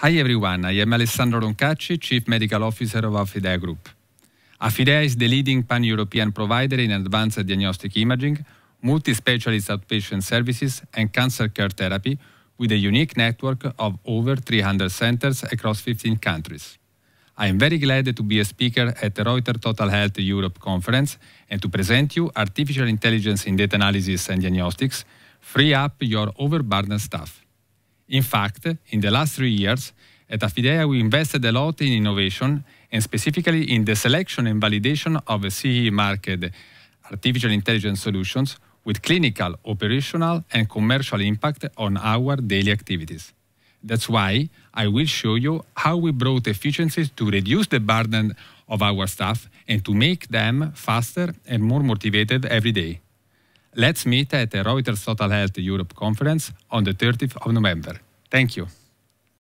Hi everyone, I am Alessandro Roncacci, Chief Medical Officer of Affidea Group. Affidea is the leading pan-European provider in advanced diagnostic imaging, multi-specialist outpatient services and cancer care therapy with a unique network of over 300 centers across 15 countries. I am very glad to be a speaker at the Reuters Total Health Europe conference and to present you artificial intelligence in data analysis and diagnostics, free up your overburdened staff. In fact, in the last three years, at Affidea, we invested a lot in innovation and specifically in the selection and validation of CE market artificial intelligence solutions with clinical, operational, and commercial impact on our daily activities. That's why I will show you how we brought efficiencies to reduce the burden of our staff and to make them faster and more motivated every day. Let's meet at the Reuters Total Health Europe conference on the 30th of November. Thank you.